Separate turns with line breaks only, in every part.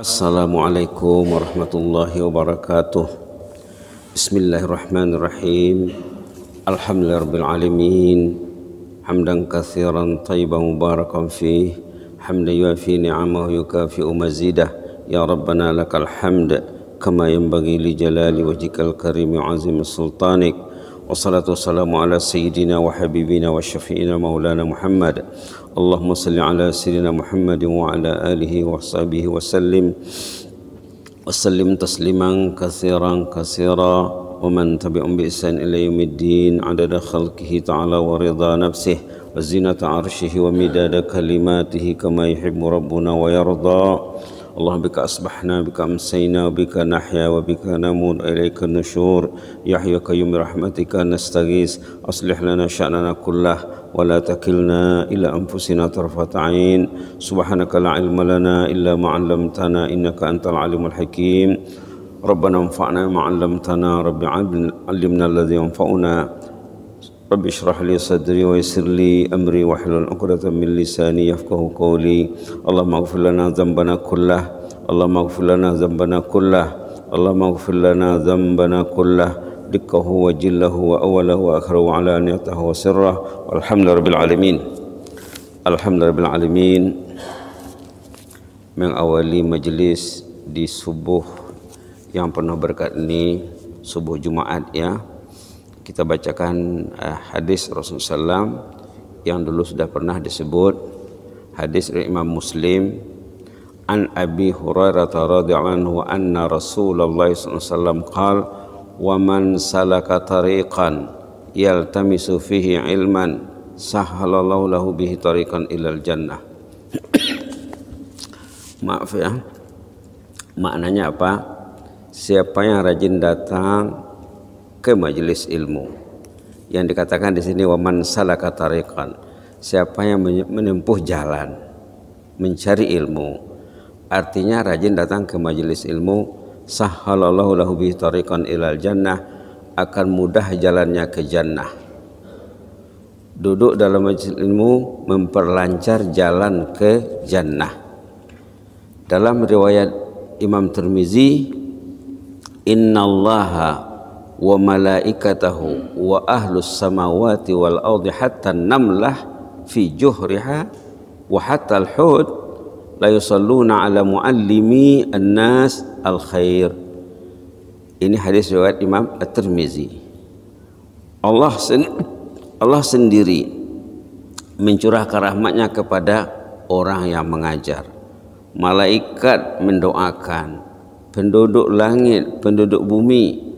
Assalamualaikum warahmatullahi wabarakatuh. Bismillahirrahmanirrahim. Alhamdulillahirabbil Hamdan kathiran, tayyiban mubarakan fihi. Hamdan yuafi ni'amahu yukafi'u mazidah. Ya rabbana laka alhamd. kama yanbaghi li jalali wajikal karim azim sultanik. والصلاة والسلام على سيدنا وحبيبنا وشفيعنا مولانا محمد اللهم صل على سيدنا محمد وعلى آله وصحبه وسلم وسلم تسليما كثيرا كثيرا ومن تبعهم بإحسان إلى يوم الدين عدد خلقه تعالى ورضا نفسه وزينة عرشه ومداد كلماته كما يحب ربنا ويرضى الله بك أصبحنا بك أمسينا وبك نحيا وبك نموت إليك النشور يحيى قيوم رحمتك نستغيث أصلح لنا شأننا كله ولا تكلنا إلى أنفسنا طرفة عين سبحانك لا علم لنا إلا ما علمتنا إنك أنت العليم الحكيم ربنا انفعنا ما علمتنا رب علمنا الذي ينفعنا رب اشرح لي صدري ويسر لي أمري واحلل عقدة من لساني يفقه قولي اللهم اغفر لنا ذنبنا كله اللهم اغفر لنا ذنبنا كله اللهم اغفر لنا ذنبنا كله دقه وجله وأوله وآخره وعلانيته وسره والحمد لله رب العالمين الحمد لله رب العالمين اولي مجلس دي subuh yang penuh berkat ini subuh Jumaat ya kita bacakan uh, hadis Rasulullah SAW yang dulu sudah pernah disebut hadis dari Imam Muslim an Abi Hurairah radhiyallahu anhu anna Rasulullah SAW qal wa man salaka tariqan yaltamisu fihi ilman sahalallahu lahu bihi tariqan ilal jannah maaf ya maknanya apa siapa yang rajin datang ke majelis ilmu. Yang dikatakan di sini waman salaka tariqan. Siapa yang menempuh jalan mencari ilmu. Artinya rajin datang ke majelis ilmu sahhalallahu lahu tariqan ilal jannah akan mudah jalannya ke jannah. Duduk dalam majelis ilmu memperlancar jalan ke jannah. Dalam riwayat Imam Tirmizi, "Innallaha wa malaikatahu wa ahlus samawati wal ardi hatta namlah fi juhriha wa hatta al-hud la yusalluna ala muallimi an al-khair ini hadis riwayat Imam At-Tirmizi Allah sen Allah sendiri mencurahkan rahmatnya kepada orang yang mengajar malaikat mendoakan penduduk langit penduduk bumi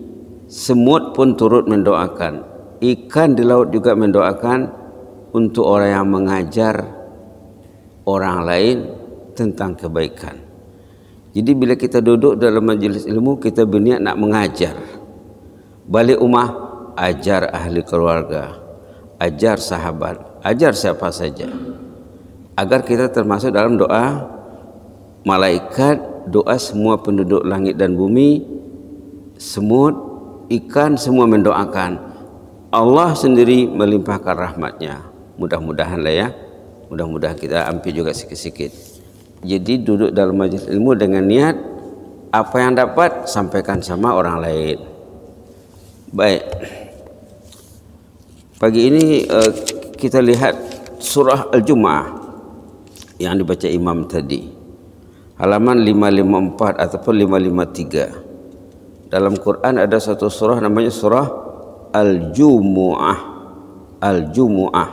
semut pun turut mendoakan ikan di laut juga mendoakan untuk orang yang mengajar orang lain tentang kebaikan jadi bila kita duduk dalam majlis ilmu kita berniat nak mengajar balik rumah ajar ahli keluarga ajar sahabat ajar siapa saja agar kita termasuk dalam doa malaikat doa semua penduduk langit dan bumi semut ikan semua mendoakan Allah sendiri melimpahkan rahmatnya mudah-mudahan lah ya mudah-mudahan kita ambil juga sikit-sikit jadi duduk dalam majelis ilmu dengan niat apa yang dapat sampaikan sama orang lain baik pagi ini uh, kita lihat surah al yang dibaca imam tadi halaman 554 ataupun 553 dalam Quran ada satu surah namanya surah Al-Jumu'ah Al-Jumu'ah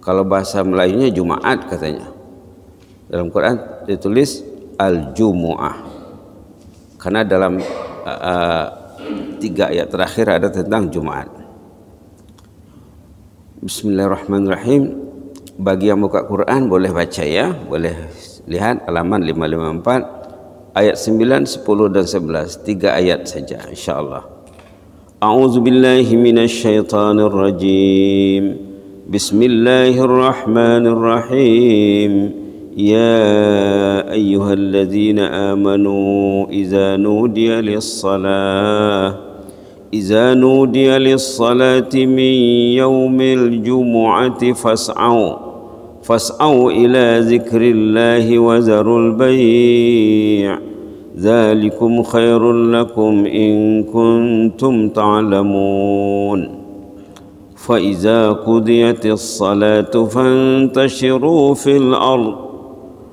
kalau bahasa Melayunya Jumaat katanya dalam Quran ditulis Al-Jumu'ah karena dalam uh, uh, tiga ayat terakhir ada tentang Jumaat Bismillahirrahmanirrahim bagi yang buka Quran boleh baca ya boleh lihat halaman 554 554 ayat 9, 10 dan 11. Tiga ayat saja insyaAllah. allah A'udzu billahi minasyaitonir rajim. Bismillahirrahmanirrahim. يا أيها الذين آمنوا إذا نودي للصلاة إذا نودي للصلاة من يوم الجمعة فاسعوا فاسعوا إلى ذكر الله وذروا البيع ذلكم خير لكم إن كنتم تعلمون فإذا قضيت الصلاة فانتشروا في الأرض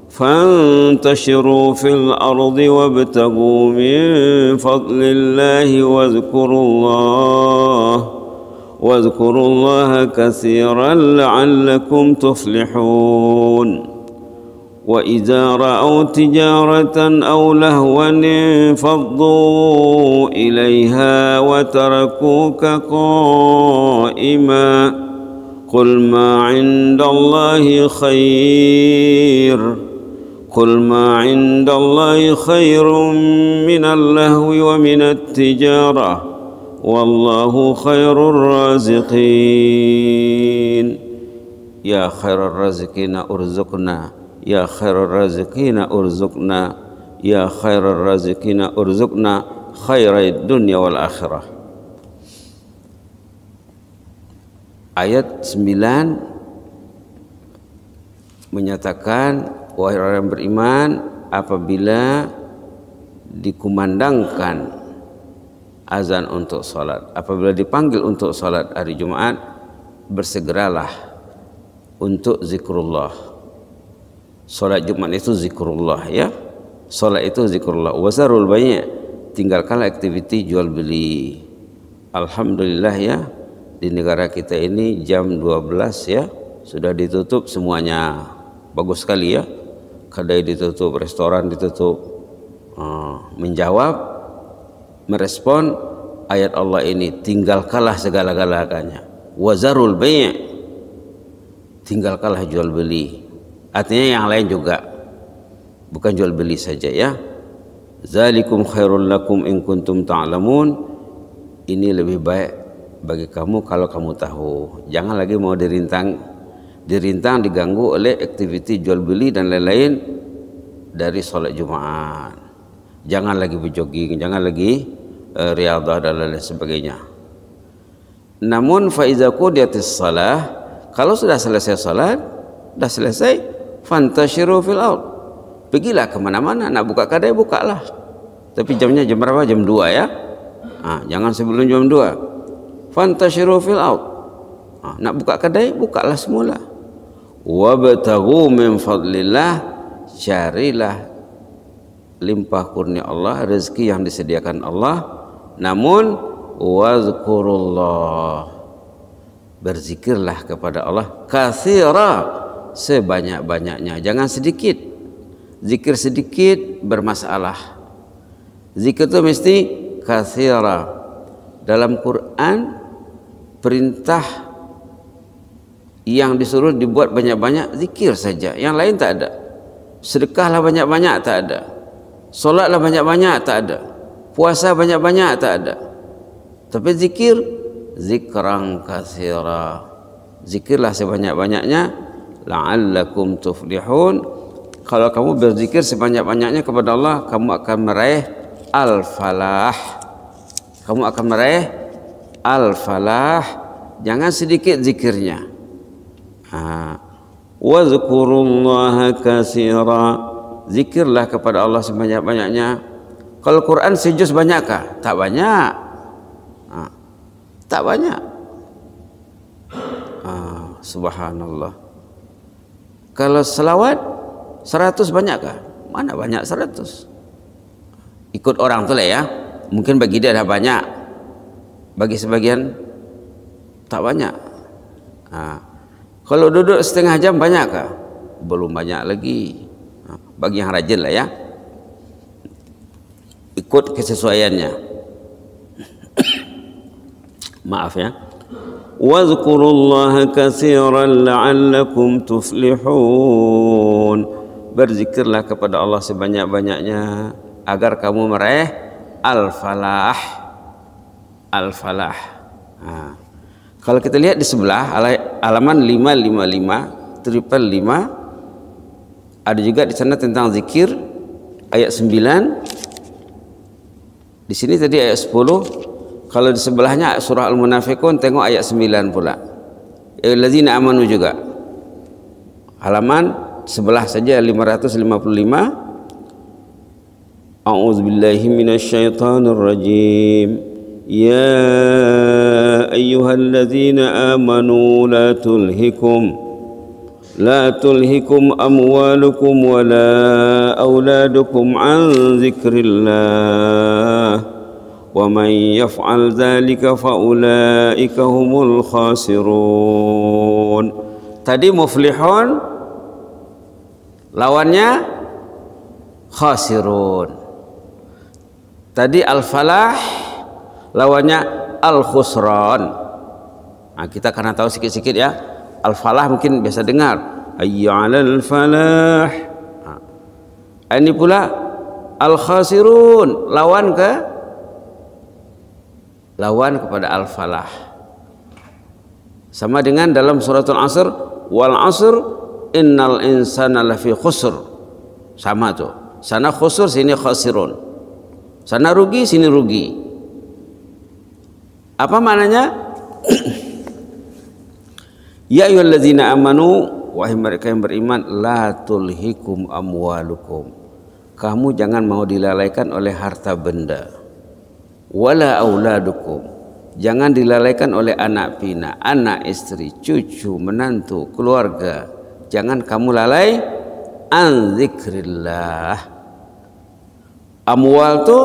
فانتشروا في الأرض وابتغوا من فضل الله واذكروا الله واذكروا الله كثيرا لعلكم تفلحون واذا راوا تجاره او لهوا انفضوا اليها وتركوك قائما قل ما عند الله خير قل ما عند الله خير من اللهو ومن التجاره والله خير الرازقين يا خير الرازقين ارزقنا ya khairar razikina urzukna ya khairar razikina urzukna khairai dunia wal akhirah ayat 9 menyatakan wahai orang yang beriman apabila dikumandangkan azan untuk sholat, apabila dipanggil untuk sholat hari Jumat bersegeralah untuk zikrullah Salat Jumat itu zikrullah ya. Salat itu zikrullah. Wasarul banyak. Tinggalkanlah aktiviti jual beli. Alhamdulillah ya di negara kita ini jam 12 ya sudah ditutup semuanya. Bagus sekali ya. Kedai ditutup, restoran ditutup. Ah, menjawab merespon ayat Allah ini tinggalkanlah segala-galanya. Wazarul banyak, tinggalkanlah jual beli Artinya yang lain juga. Bukan jual beli saja ya. Zalikum khairul lakum in kuntum ta'lamun. Ini lebih baik bagi kamu kalau kamu tahu. Jangan lagi mau dirintang dirintang diganggu oleh aktiviti jual beli dan lain-lain dari sholat Jumat. Jangan lagi berjoging, jangan lagi uh, riadah dan lain-lain sebagainya. Namun faizaku di atas salah, kalau sudah selesai salat, sudah selesai, fantasyiru fil aul. Pergilah ke mana-mana nak buka kedai bukalah. Tapi jamnya jam berapa? Jam 2 ya. Ha, jangan sebelum jam 2. Fantasyiru fil aul. Ha, nak buka kedai bukalah semula. Wa bataghu min fadlillah carilah limpah kurnia Allah, rezeki yang disediakan Allah. Namun wazkurullah berzikirlah kepada Allah kasirah sebanyak-banyaknya jangan sedikit zikir sedikit bermasalah zikir itu mesti kathira dalam Quran perintah yang disuruh dibuat banyak-banyak zikir saja yang lain tak ada sedekahlah banyak-banyak tak ada solatlah banyak-banyak tak ada puasa banyak-banyak tak ada tapi zikir zikran kathira zikirlah sebanyak-banyaknya la'allakum tuflihun kalau kamu berzikir sebanyak-banyaknya kepada Allah kamu akan meraih al-falah kamu akan meraih al-falah jangan sedikit zikirnya ha. wa zkurullaha kasira. zikirlah kepada Allah sebanyak-banyaknya kalau Quran sejus banyakkah tak banyak ha. tak banyak ha. Subhanallah Kalau selawat 100 banyakkah? Mana banyak 100? Ikut orang tuh lah ya. Mungkin bagi dia ada banyak. Bagi sebagian tak banyak. kalau duduk setengah jam banyakkah? Belum banyak lagi. bagi yang rajin lah ya. Ikut kesesuaiannya. Maaf ya. واذكروا الله كثيرا لعلكم تفلحون berzikirlah kepada Allah sebanyak-banyaknya agar kamu meraih al-falah al-falah nah. kalau kita lihat di sebelah halaman 555 triple 5 ada juga di sana tentang zikir ayat 9 di sini tadi ayat 10 kalau di sebelahnya surah Al-Munafikun tengok ayat 9 pula eh, Al-Lazina Amanu juga halaman sebelah saja 555 A'udzubillahiminasyaitanirrajim Ya ayyuhallazina amanu la tulhikum لا تلهكم أموالكم ولا أولادكم عن ذكر الله ومن يفعل ذلك فأولئك هم الخاسرون tadi muflihun lawannya khasirun tadi al-falah lawannya al-khusron nah, kita karena tahu sikit-sikit ya al-falah mungkin biasa dengar ayya alal falah nah, ini pula al-khasirun lawan ke lawan kepada al-falah sama dengan dalam surat al-asr wal asr innal insana lafi khusr sama tuh sana khusr sini khasirun sana rugi sini rugi apa maknanya ya ayyuhallazina amanu wahai mereka yang beriman la tulhikum amwalukum kamu jangan mau dilalaikan oleh harta benda wala auladukum jangan dilalaikan oleh anak pina anak istri cucu menantu keluarga jangan kamu lalai an zikrillah amwal tuh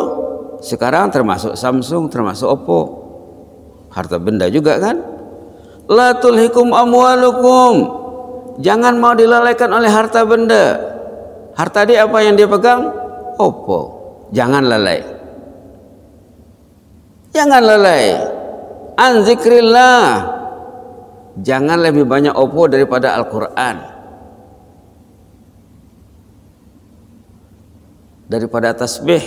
sekarang termasuk Samsung termasuk Oppo harta benda juga kan la tulhikum amwalukum jangan mau dilalaikan oleh harta benda. Harta dia apa yang dia pegang? Oppo. Jangan lalai. Jangan lalai. An zikrillah. Jangan lebih banyak opo daripada Al-Quran. Daripada tasbih.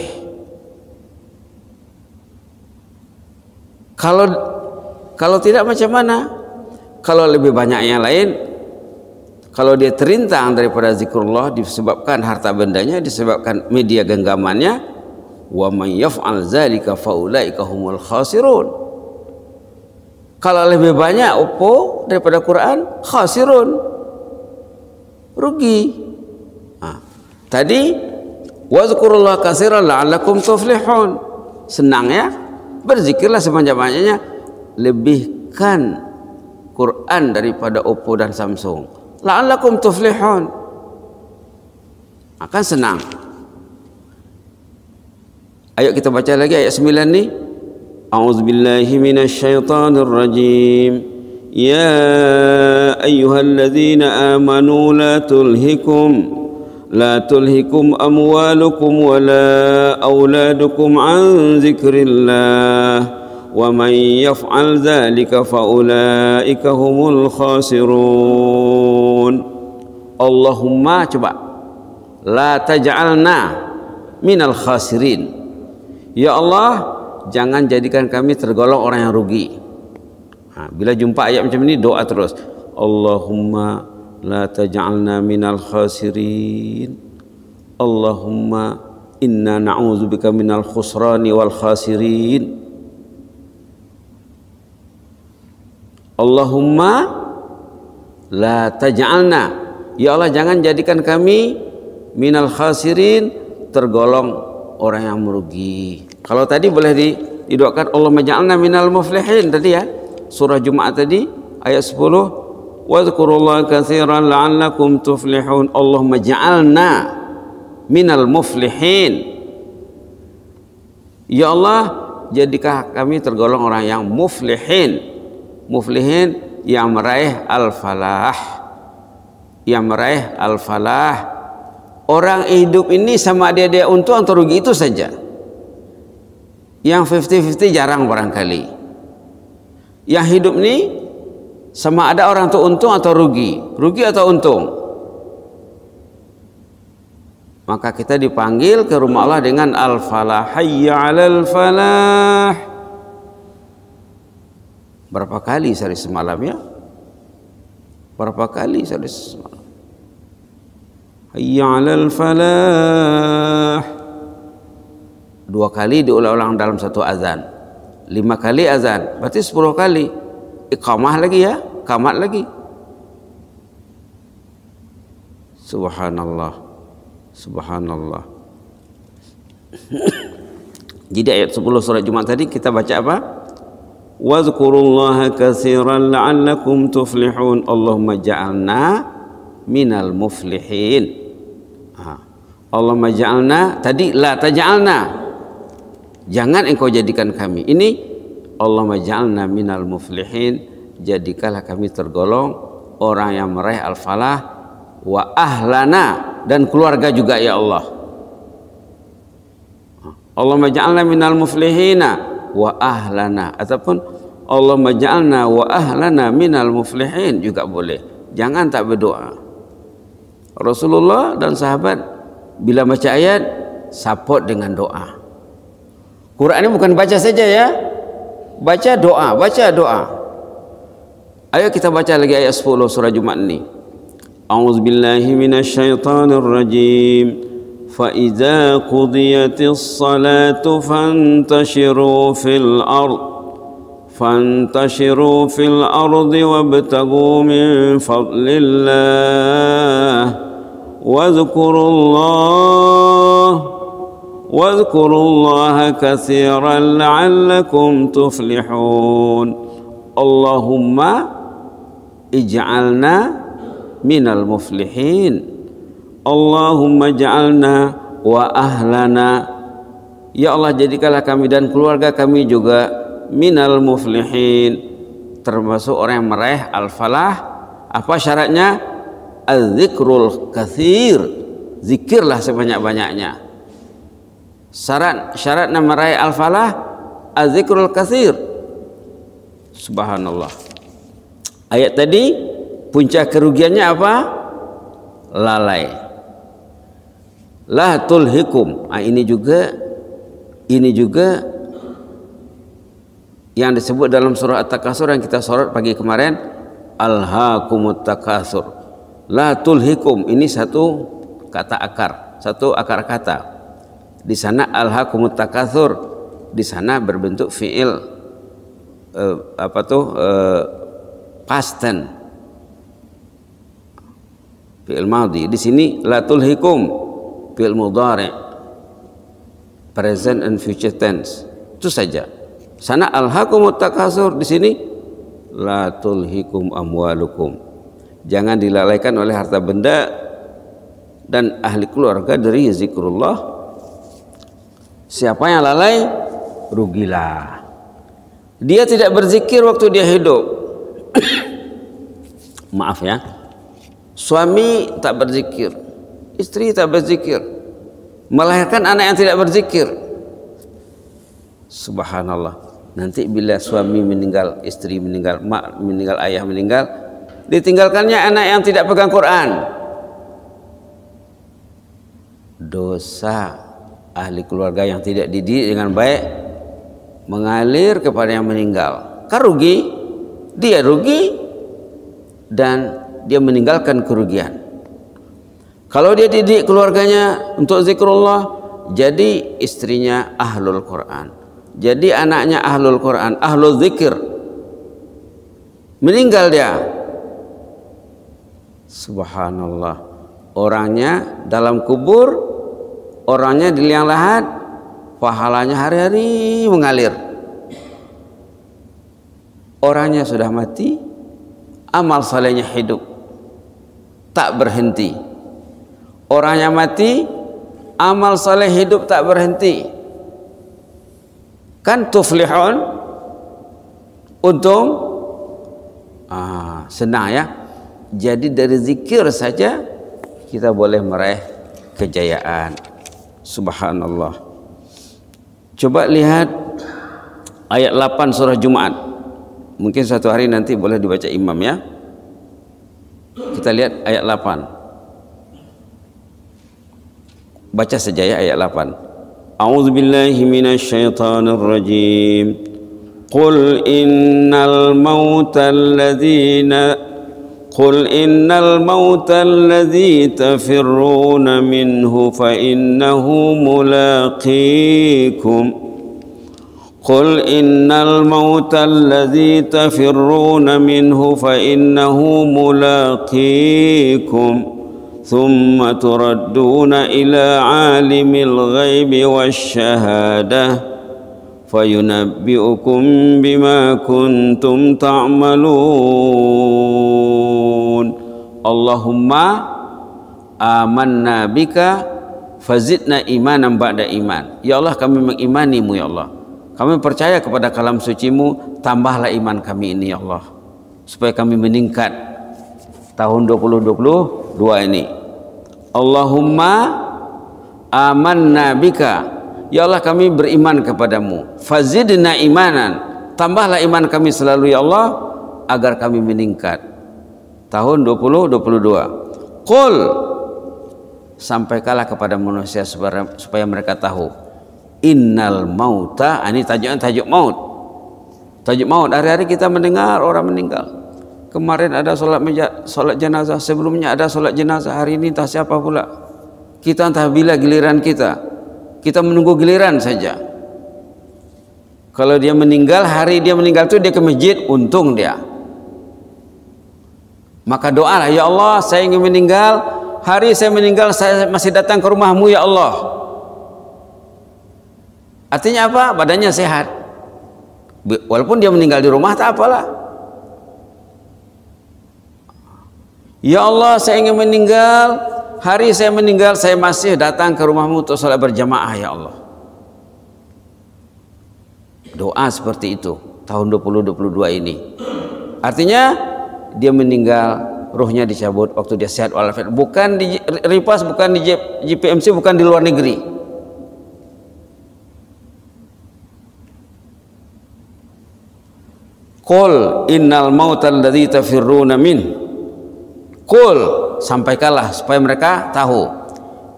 Kalau kalau tidak macam mana? Kalau lebih banyak yang lain, kalau dia terintang daripada zikrullah disebabkan harta bendanya, disebabkan media genggamannya, wa man yaf'al zalika faulaika humul khasirun kalau lebih banyak opo daripada Quran khasirun rugi nah, ha. tadi wazkurullah kasiran la'allakum tuflihun senang ya berzikirlah sebanyak-banyaknya lebihkan Quran daripada Oppo dan Samsung la'allakum tuflihun akan senang Ayat kita baca lagi ayat 9 ni. A'udzubillahi minasyaitonir rajim. يا أيها الذين آمنوا لا تلهكم لا تلهكم أموالكم ولا أولادكم عن ذكر الله ومن يفعل ذلك فأولئك هم الخاسرون اللهم coba لا تجعلنا من الخاسرين Ya Allah, jangan jadikan kami tergolong orang yang rugi. Nah, bila jumpa ayat macam ini doa terus. Allahumma la taj'alna minal khasirin. Allahumma inna na'udzubika minal khusrani wal khasirin. Allahumma la taj'alna. Ya Allah jangan jadikan kami minal khasirin tergolong orang yang merugi. Kalau tadi boleh di, didoakan Allah maja'alna minal muflihin tadi ya. Surah Jumat tadi ayat 10 Wadhkurullaha katsiran la'allakum tuflihun. Allah maja'alna minal muflihin. Ya Allah, jadikah kami tergolong orang yang muflihin. Muflihin yang meraih al-falah. Yang meraih al-falah orang hidup ini sama dia dia untung atau rugi itu saja yang 50-50 jarang barangkali yang hidup ini sama ada orang itu untung atau rugi rugi atau untung maka kita dipanggil ke rumah Allah dengan al-falah hayya alal falah berapa kali sehari semalam ya berapa kali sehari semalam Hayya alal falah Dua kali diulang-ulang dalam satu azan Lima kali azan Berarti sepuluh kali Iqamah lagi ya Kamat lagi Subhanallah Subhanallah Jadi ayat 10 surat Jumat tadi kita baca apa? Wa Wazkurullaha kathiran la'allakum tuflihun Allahumma ja'alna minal muflihin Allah majalna tadi la tajalna jangan engkau jadikan kami ini Allah majalna minal muflihin jadikanlah kami tergolong orang yang meraih al-falah wa ahlana dan keluarga juga ya Allah Allah majalna minal muflihina wa ahlana ataupun Allah majalna wa ahlana minal muflihin juga boleh jangan tak berdoa Rasulullah dan sahabat bila baca ayat support dengan doa Quran ini bukan baca saja ya baca doa baca doa ayo kita baca lagi ayat 10 surah Jumat ini A'udzubillahi minasyaitonirrajim فإذا قضيت الصلاة فانتشروا في الأرض فانتشروا في الأرض وابتغوا من فضل fa'dlillah. واذكروا الله واذكروا الله كثيرا لعلكم تفلحون اللهم اجعلنا من المفلحين اللهم اجعلنا wa ahlana ya Allah jadikanlah kami dan keluarga kami juga minal muflihin termasuk orang yang meraih al-falah apa syaratnya azzikrul kathir zikirlah sebanyak-banyaknya syarat syarat nama meraih al-falah azzikrul kathir subhanallah ayat tadi puncak kerugiannya apa lalai lah hikum. nah, ini juga ini juga yang disebut dalam surah At-Takasur yang kita sorot pagi kemarin Al-Hakumut Takasur La tulhikum ini satu kata akar, satu akar kata. Di sana alhaqumut takathur Di sana berbentuk fiil eh, apa tuh eh, past Fiil madhi. Di sini la tulhikum fiil mudhari. Present and future tense. Itu saja. Sana alhaqumut takathur di sini la tulhikum amwalukum Jangan dilalaikan oleh harta benda dan ahli keluarga dari zikrullah. Siapa yang lalai rugilah. Dia tidak berzikir waktu dia hidup. Maaf ya. Suami tak berzikir, istri tak berzikir, melahirkan anak yang tidak berzikir. Subhanallah. Nanti bila suami meninggal, istri meninggal, mak meninggal, ayah meninggal, ditinggalkannya anak yang tidak pegang Quran dosa ahli keluarga yang tidak dididik dengan baik mengalir kepada yang meninggal kan rugi dia rugi dan dia meninggalkan kerugian kalau dia didik keluarganya untuk zikrullah jadi istrinya ahlul Quran jadi anaknya ahlul Quran ahlul zikir meninggal dia Subhanallah. Orangnya dalam kubur, orangnya di liang lahat, pahalanya hari-hari mengalir. Orangnya sudah mati, amal salehnya hidup. Tak berhenti. Orangnya mati, amal saleh hidup tak berhenti. Kan tuflihun untung ah, senang ya Jadi dari zikir saja kita boleh meraih kejayaan. Subhanallah. Coba lihat ayat 8 surah Jumat. Mungkin satu hari nanti boleh dibaca imam ya. Kita lihat ayat 8. Baca saja ya ayat 8. A'udzu billahi minasyaitonir rajim. Qul innal mautal ladzina قل إن الموت الذي تفرون منه فإنه ملاقيكم قل إن الموت الذي تفرون منه فإنه ملاقيكم ثم تردون إلى عالم الغيب والشهادة فينبئكم بما كنتم تعملون اللهم آمنا بك fazidna imanan ba'da iman. Ya Allah kami mengimanimu ya Allah. Kami percaya kepada kalam sucimu, tambahlah iman kami ini ya Allah. Supaya kami meningkat tahun 2022 ini. Allahumma amanna bika Ya Allah kami beriman kepadamu Fazidna imanan Tambahlah iman kami selalu ya Allah Agar kami meningkat Tahun 2022 Qul Sampaikanlah kepada manusia supaya mereka tahu Innal mauta ah, Ini tajuknya tajuk maut Tajuk maut Hari-hari kita mendengar orang meninggal Kemarin ada sholat, meja, sholat jenazah Sebelumnya ada sholat jenazah Hari ini entah siapa pula Kita entah bila giliran kita kita menunggu giliran saja. Kalau dia meninggal, hari dia meninggal itu dia ke masjid, untung dia. Maka doalah, ya Allah, saya ingin meninggal, hari saya meninggal saya masih datang ke rumahmu ya Allah. Artinya apa? Badannya sehat. Walaupun dia meninggal di rumah tak apalah. Ya Allah, saya ingin meninggal hari saya meninggal saya masih datang ke rumahmu untuk sholat berjamaah ya Allah doa seperti itu tahun 2022 ini artinya dia meninggal ruhnya dicabut waktu dia sehat walafiat bukan di ripas bukan di JPMC bukan di luar negeri Qul innal mautal ladzi tafirruna min Kul sampaikanlah supaya mereka tahu.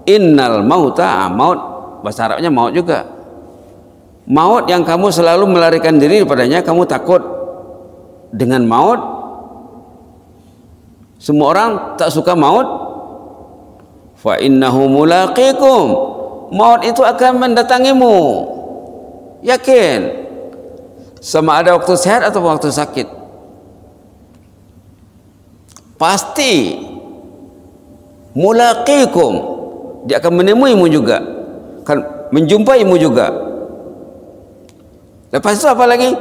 Innal mauta maut bahasa Arabnya maut juga. Maut yang kamu selalu melarikan diri padanya kamu takut dengan maut. Semua orang tak suka maut. Fa innahu mulaqikum. Maut itu akan mendatangimu. Yakin. Sama ada waktu sehat atau waktu sakit pasti mulaqikum dia akan menemui mu juga kan menjumpai mu juga lepas itu apa lagi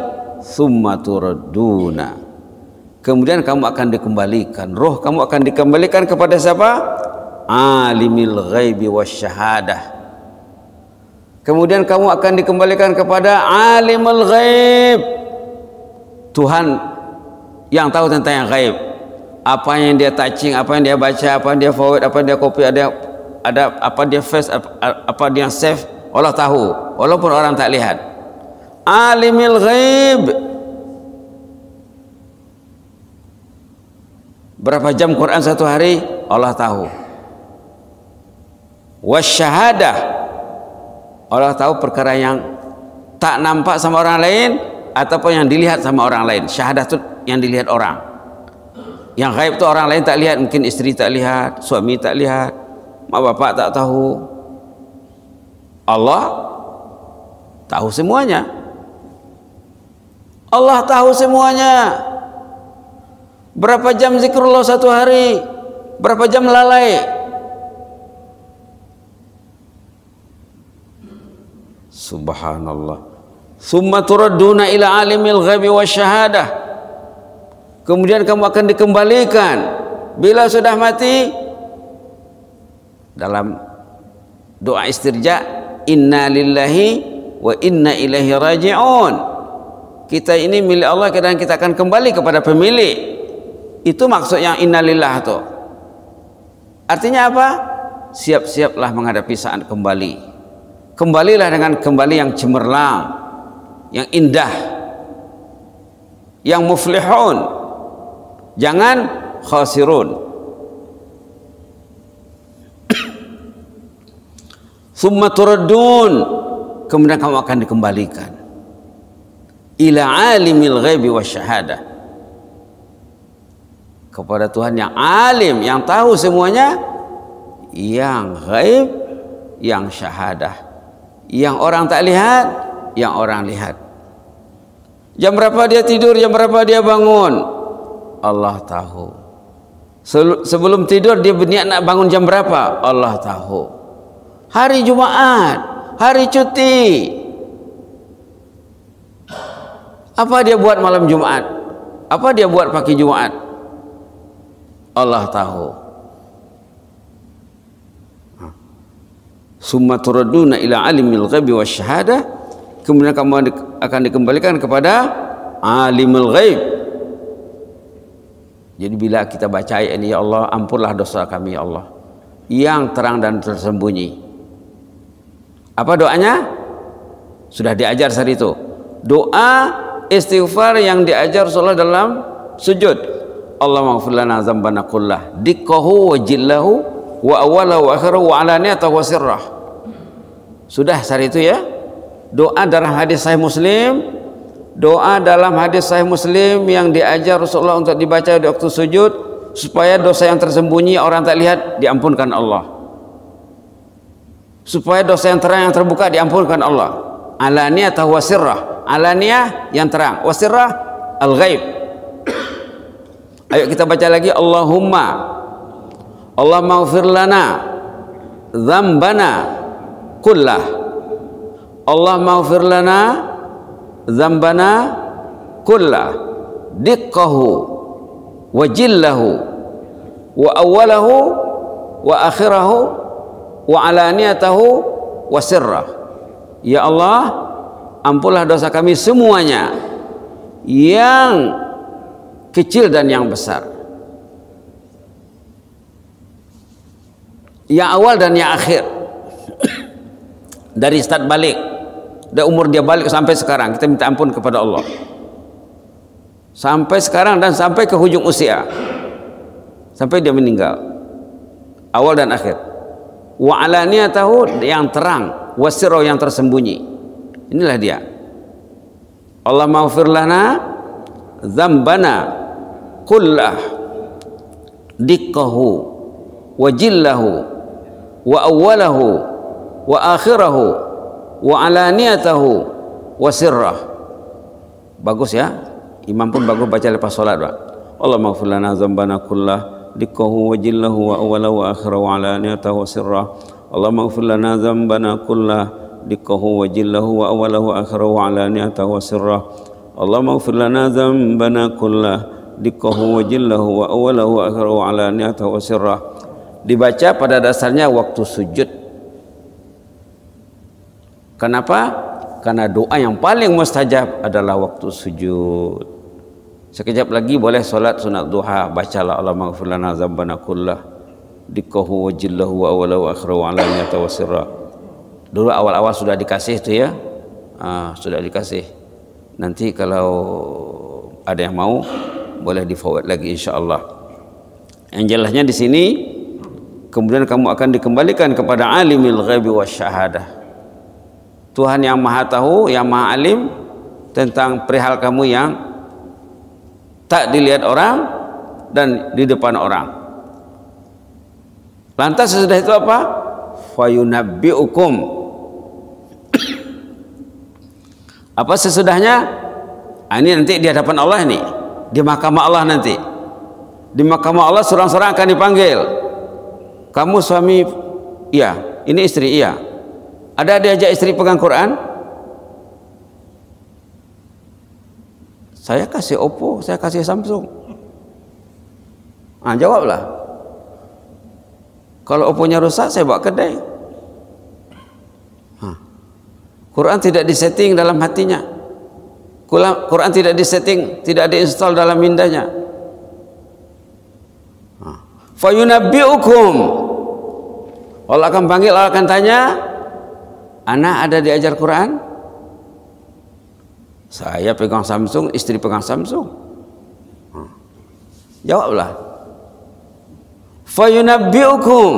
summa turduna kemudian kamu akan dikembalikan roh kamu akan dikembalikan kepada siapa alimil ghaibi wasyahadah kemudian kamu akan dikembalikan kepada alimul ghaib Tuhan yang tahu tentang yang ghaib apa yang dia touching, apa yang dia baca, apa yang dia forward, apa yang dia copy, ada ada apa dia face, apa, apa dia save, Allah tahu. Walaupun orang tak lihat. Alimil ghaib. Berapa jam Quran satu hari? Allah tahu. Wasyahadah. Allah tahu perkara yang tak nampak sama orang lain ataupun yang dilihat sama orang lain. Syahadah itu yang dilihat orang. Yang gaib itu orang lain tak lihat, mungkin istri tak lihat, suami tak lihat, mak bapak tak tahu. Allah tahu semuanya. Allah tahu semuanya. Berapa jam zikrullah satu hari? Berapa jam lalai? Subhanallah. Summa turadduna ila alimil ghaibi wasyahadah kemudian kamu akan dikembalikan bila sudah mati dalam doa istirja inna lillahi wa inna ilaihi raji'un kita ini milik Allah dan kita akan kembali kepada pemilik itu maksud yang innalillah itu artinya apa siap-siaplah menghadapi saat kembali kembalilah dengan kembali yang cemerlang yang indah yang muflihun jangan khasirun summa turadun kemudian kamu akan dikembalikan ila alimil ghaibi wasyahadah kepada Tuhan yang alim yang tahu semuanya yang ghaib yang syahadah yang orang tak lihat yang orang lihat jam berapa dia tidur jam berapa dia bangun Allah tahu. Sebelum tidur dia berniat nak bangun jam berapa? Allah tahu. Hari Jumaat, hari cuti. Apa dia buat malam Jumaat? Apa dia buat pagi Jumaat? Allah tahu. Ha. Summa turaduna ila alimil ghaibi wasyahadah. Kemudian kamu akan dikembalikan kepada alimil ghaib Jadi bila kita baca ayat ini ya Allah, ampunlah dosa kami ya Allah yang terang dan tersembunyi. Apa doanya? Sudah diajar saat itu. Doa istighfar yang diajar sholat dalam sujud. Allah maghfirlana zambana kullah dikkahu wa jillahu wa awalahu wa akhirahu wa alaniyatahu wa sirrah. Sudah saat itu ya. Doa dalam hadis Sahih Muslim Doa dalam hadis Sahih Muslim yang diajar Rasulullah untuk dibaca di waktu sujud supaya dosa yang tersembunyi orang tak lihat diampunkan Allah. Supaya dosa yang terang yang terbuka diampunkan Allah. Alaniyah atau wasirrah. Alaniyah yang terang, wasirrah al-ghaib. Ayo kita baca lagi Allahumma Allah maghfir lana dzambana kullah. Allah maghfir lana zambana kulla diqqahu wa jillahu wa awwalahu wa akhirahu wa alaniyatahu wa sirrah ya Allah ampunlah dosa kami semuanya yang kecil dan yang besar yang awal dan yang akhir dari start balik dan umur dia balik sampai sekarang kita minta ampun kepada Allah sampai sekarang dan sampai ke hujung usia sampai dia meninggal awal dan akhir wa tahu yang terang wasiro yang tersembunyi inilah dia Allah maghfir lana dzambana kullah dikkahu wajillahu wa awalahu wa akhirahu wa alaniyatahu wa sirrah. Bagus ya. Imam pun bagus baca lepas solat, Pak. Allah maghfir lana dzambana kullah dikkahu wa jillahu wa awala wa akhira wa alaniyatahu wa sirrah. Allah maghfir lana dzambana kullah dikkahu wa jillahu wa awala wa akhira wa alaniyatahu wa sirrah. Allah maghfir lana dzambana kullah dikkahu wa jillahu wa awalahu wa akhirahu ala niyatahu wa sirrah dibaca pada dasarnya waktu sujud Kenapa? Karena doa yang paling mustajab adalah waktu sujud. Sekejap lagi boleh solat sunat duha. Bacalah Allah maghfir lana zambana kullah. Dikahu wajillahu wa awalahu akhiru wa alamiyata wa sirrah. Dulu awal-awal sudah dikasih itu ya. Ah, sudah dikasih. Nanti kalau ada yang mau boleh di forward lagi insyaallah. Yang jelasnya di sini kemudian kamu akan dikembalikan kepada alimil ghaibi wasyahadah. Tuhan yang maha tahu, yang maha alim tentang perihal kamu yang tak dilihat orang dan di depan orang. Lantas sesudah itu apa? Fayunabbi'ukum. apa sesudahnya? Nah, ini nanti di hadapan Allah nih, di mahkamah Allah nanti. Di mahkamah Allah seorang-seorang akan dipanggil. Kamu suami, iya. Ini istri, iya Ada dia ajak isteri pegang Quran? Saya kasih Oppo, saya kasih Samsung. Ah, jawablah. Kalau Oppo-nya rusak, saya bawa kedai. Ha. Quran tidak disetting dalam hatinya. Quran tidak disetting, tidak diinstal dalam mindanya. Ha. Fa yunabbiukum. Allah akan panggil, Allah akan tanya, Anak ada diajar Quran? Saya pegang Samsung, istri pegang Samsung. Hmm. Jawablah. Fayunabbi'ukum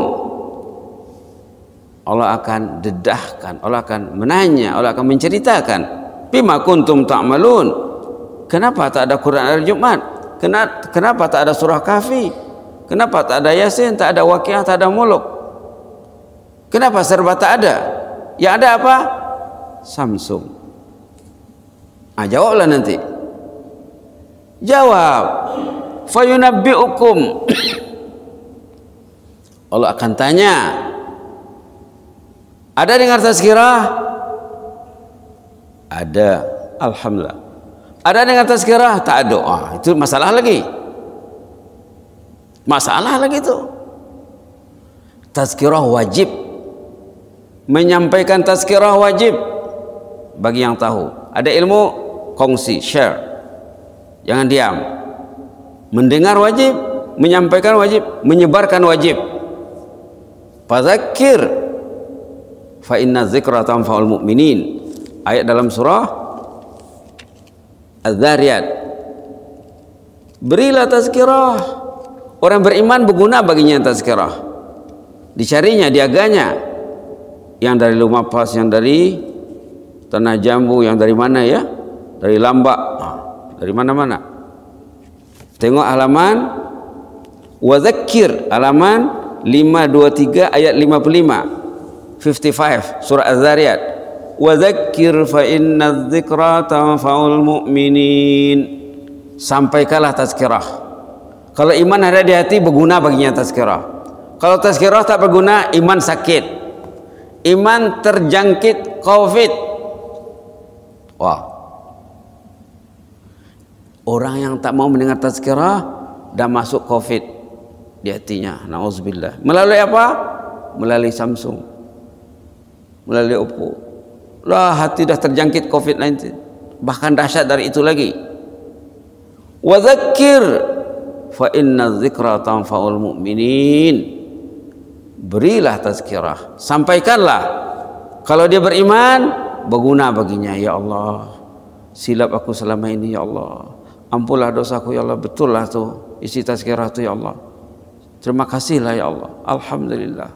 Allah akan dedahkan, Allah akan menanya, Allah akan menceritakan. Bima kuntum ta'malun. Kenapa tak ada Quran hari Jumat? Kenapa, tak ada surah kafi? Kenapa tak ada yasin, tak ada wakil, tak ada muluk? Kenapa serba tak ada? Ya ada apa? Samsung. Ah jawablah nanti. Jawab. Fayunabbi'ukum. Allah akan tanya. Ada dengar tazkirah? Ada. Alhamdulillah. Ada dengar tazkirah? Tak ada. Ah, itu masalah lagi. Masalah lagi itu. Tazkirah wajib menyampaikan tazkirah wajib bagi yang tahu ada ilmu kongsi share jangan diam mendengar wajib menyampaikan wajib menyebarkan wajib fadzakir fa inna dzikra tanfa'ul mu'minin ayat dalam surah Az-Zariyat berilah tazkirah orang beriman berguna baginya tazkirah dicarinya diaganya yang dari lumapas yang dari tanah jambu yang dari mana ya dari lambak ha, dari mana-mana tengok halaman wazakir halaman 523 ayat 55 55 surah az-zariyat wazakir fa inna dzikra tanfa'ul mu'minin sampaikanlah tazkirah kalau iman ada di hati berguna baginya tazkirah kalau tazkirah tak berguna iman sakit iman terjangkit covid wah orang yang tak mau mendengar tazkirah dah masuk covid di hatinya naudzubillah melalui apa melalui samsung melalui oppo lah hati dah terjangkit covid-19 bahkan dahsyat dari itu lagi wa fa inna dzikra tanfa'ul mu'minin berilah tazkirah sampaikanlah kalau dia beriman berguna baginya ya Allah silap aku selama ini ya Allah ampunlah dosaku ya Allah lah tu isi tazkirah tu ya Allah terima kasihlah ya Allah alhamdulillah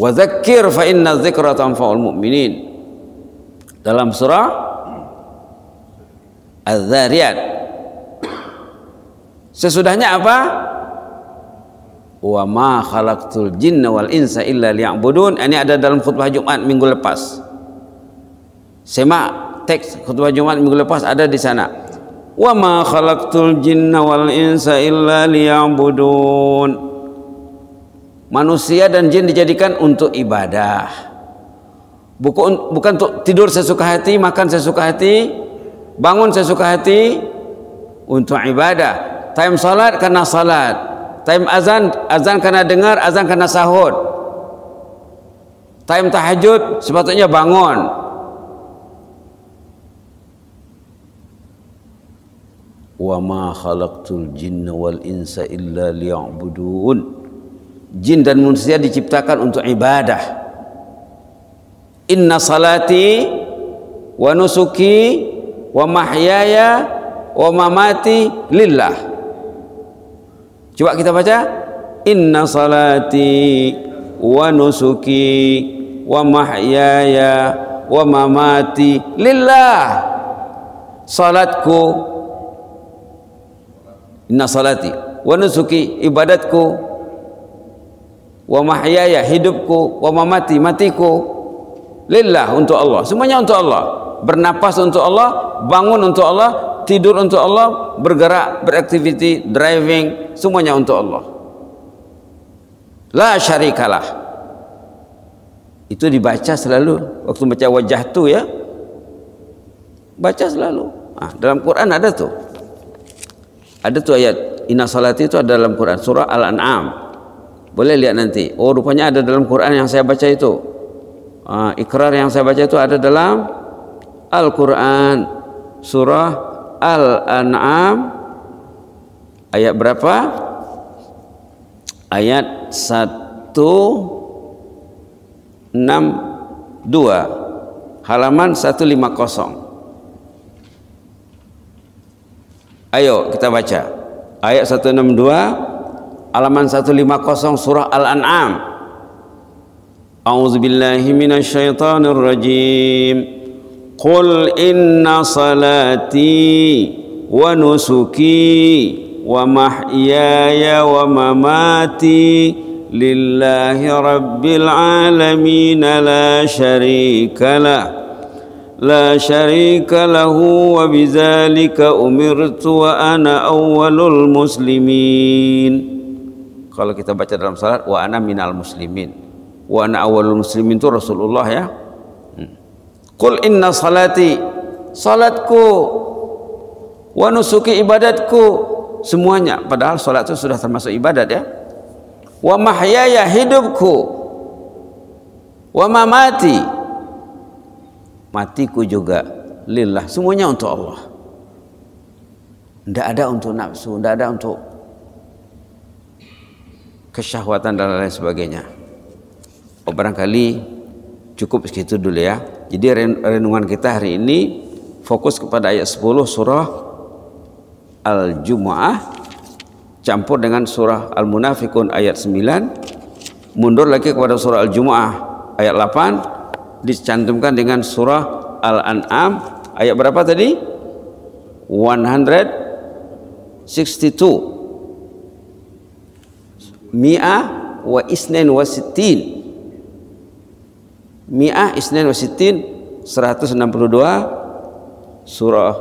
wa dzakir fa inna dzikra tanfa'ul mu'minin dalam surah az-zariyat sesudahnya apa wa ma khalaqtul jinna wal insa illa liya'budun ini ada dalam khutbah Jumat minggu lepas semak teks khutbah Jumat minggu lepas ada di sana wa ma khalaqtul jinna wal insa illa liya'budun manusia dan jin dijadikan untuk ibadah bukan bukan untuk tidur sesuka hati makan sesuka hati bangun sesuka hati untuk ibadah time salat karena salat Time azan, azan karena dengar, azan karena sahur. Time tahajud, sepatutnya bangun. Wa ma khalaqtul jinna wal insa illa liya'budun. Jin dan manusia diciptakan untuk ibadah. Inna salati wa nusuki wa mahyaya wa mamati lillah. Coba kita baca Inna salati wa nusuki wa mahyaya wa mamati lillah salatku inna salati wa nusuki ibadatku wa mahyaya hidupku wa mamati matiku lillah untuk Allah semuanya untuk Allah bernapas untuk Allah bangun untuk Allah tidur untuk Allah, bergerak, beraktiviti, driving, semuanya untuk Allah. La syarikalah. Itu dibaca selalu waktu baca wajah tu ya. Baca selalu. Ah, dalam Quran ada tu. Ada tu ayat inna salati itu ada dalam Quran surah Al-An'am. Boleh lihat nanti. Oh, rupanya ada dalam Quran yang saya baca itu. Ah, ikrar yang saya baca itu ada dalam Al-Quran surah Al-An'am ayat berapa? Ayat 1 6 2 halaman 150. Ayo kita baca. Ayat 162 halaman 150 surah Al-An'am. A'udzubillahi minasyaitonirrajim. rajim. Qul inna salati wa nusuki wa mahyaya wa mamati lillahi rabbil alamin la syarika lah لا شريك له وبذلك أمرت وأنا أول المسلمين kalau kita baca dalam salat wa ana minal muslimin wa ana muslimin itu Rasulullah ya Kul inna salati Salatku Wa nusuki ibadatku Semuanya Padahal salat itu sudah termasuk ibadat ya Wa mahyaya hidupku Wa mamati Matiku juga Lillah Semuanya untuk Allah Tidak ada untuk nafsu Tidak ada untuk Kesyahwatan dan lain sebagainya Oh, barangkali cukup segitu dulu ya. Jadi renungan kita hari ini fokus kepada ayat 10 surah Al-Jumu'ah campur dengan surah Al-Munafikun ayat 9 mundur lagi kepada surah Al-Jumu'ah ayat 8 dicantumkan dengan surah Al-An'am ayat berapa tadi? 162 Mi'ah wa isnin wa sittin mi'ah isnin wasitin 162 surah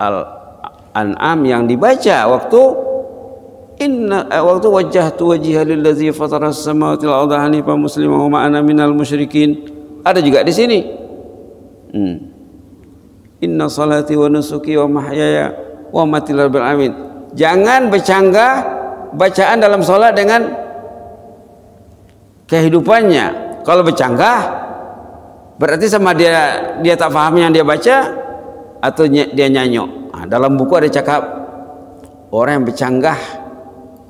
al-an'am yang dibaca waktu inna eh, waktu wajjahtu wajhiya lillazi fatara as-samawati wal arda hanifan musliman wa ana minal musyrikin ada juga di sini hmm. inna salati wa nusuki wa mahyaya wa mati rabbil alamin jangan bercanggah bacaan dalam salat dengan kehidupannya Kalau bercanggah berarti sama dia dia tak faham yang dia baca atau ny dia nyanyok. Nah, ha, dalam buku ada cakap orang yang bercanggah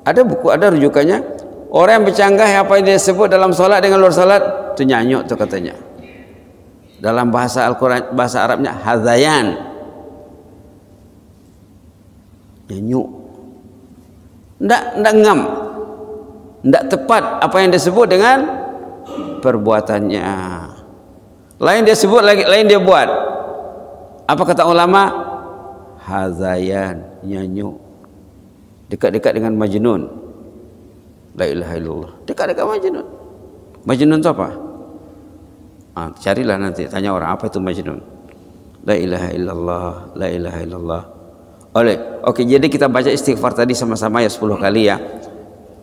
ada buku ada rujukannya orang yang bercanggah apa yang dia sebut dalam solat dengan luar solat itu nyanyok itu katanya dalam bahasa Al-Quran bahasa Arabnya hadayan, nyanyok, tidak ndak ngam tidak tepat apa yang disebut dengan perbuatannya. Lain dia sebut lagi, lain dia buat. Apa kata ulama? Hazayan, nyanyu. Dekat-dekat dengan Majnun. La ilaha illallah. Dekat-dekat Majnun. Majnun itu apa? Ah, carilah nanti, tanya orang apa itu Majnun. La ilaha illallah, la ilaha illallah. Oleh. Okey, jadi kita baca istighfar tadi sama-sama ya 10 kali ya.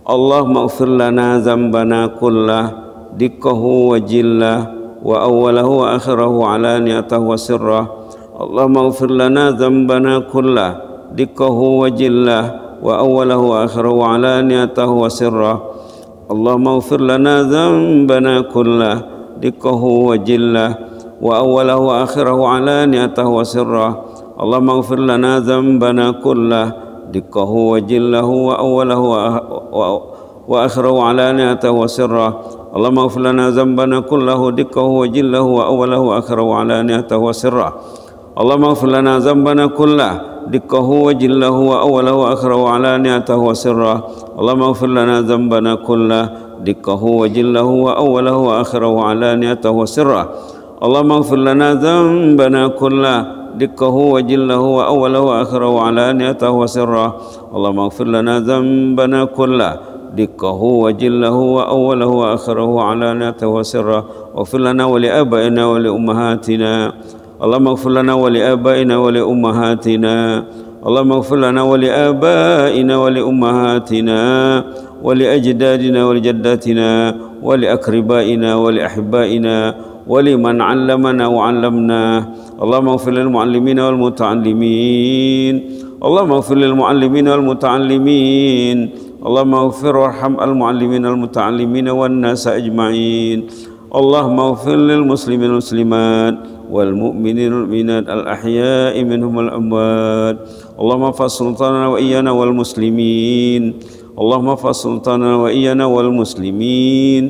Allah maghfir lana zambana kullah دقه وجله وأوله وآخره علانيته وسره اللهم اغفر لنا ذنبنا كله دقه وجله وأوله وآخره علانيته وسره اللهم اغفر لنا ذنبنا كله دقه وجله وأوله وآخره علانيته وسره اللهم اغفر لنا ذنبنا كله دقه وجله وأوله وآخره علانيته وسره اللهم اغفر لنا ذنبنا كله دقه وجله وأوله وآخره وعلانيته وسره اللهم اغفر لنا ذنبنا كله دقه وجله وأوله وآخره وعلانيته وسره اللهم اغفر لنا ذنبنا كله دقه وجله وأوله وآخره وعلانيته وسره اللهم اغفر لنا ذنبنا كله دقه وجله وأوله وآخره وعلانيته وسره اللهم اغفر لنا ذنبنا كله دقه وجله وأوله وآخره وعلانيته وسره وفر لنا ولآبائنا ولأمهاتنا اللهم اغفر لنا ولآبائنا ولأمهاتنا اللهم اغفر لنا ولآبائنا ولأمهاتنا ولأجدادنا ولجداتنا ولأقربائنا ولأحبائنا ولمن علمنا وعلمنا اللهم اغفر للمعلمين والمتعلمين اللهم اغفر للمعلمين والمتعلمين اللهم اغفر وارحم المعلمين المتعلمين والناس أجمعين اللهم اغفر للمسلمين المسلمات والمؤمنين المؤمنات الأحياء منهم الأموات اللهم احفظ سلطاننا وإيانا والمسلمين اللهم احفظ سلطاننا وإيانا والمسلمين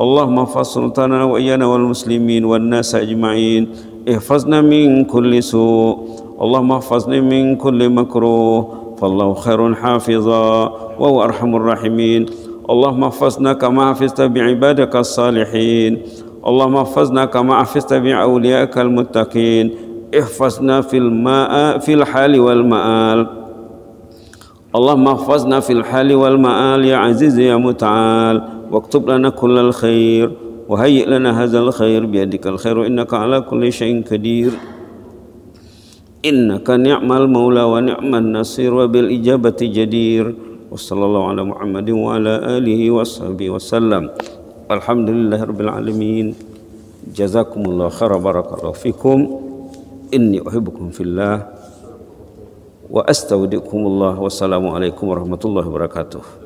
اللهم احفظ سلطاننا وإيانا والمسلمين والناس أجمعين احفظنا من كل سوء اللهم احفظنا من كل مكروه فالله خير حافظا وهو أرحم الراحمين اللهم احفظنا كما حفظت بعبادك الصالحين اللهم احفظنا كما حفظت بأوليائك المتقين احفظنا في الماء في الحال والمآل اللهم احفظنا في الحال والمآل يا عزيز يا متعال واكتب لنا كل الخير وهيئ لنا هذا الخير بيدك الخير إنك على كل شيء قدير إنك نعم المولى ونعم النصير وبالإجابة جدير وصلى الله على محمد وعلى آله وصحبه وسلم الحمد لله رب العالمين جزاكم الله خيرا بارك الله فيكم إني أحبكم في الله وأستودعكم الله والسلام عليكم ورحمة الله وبركاته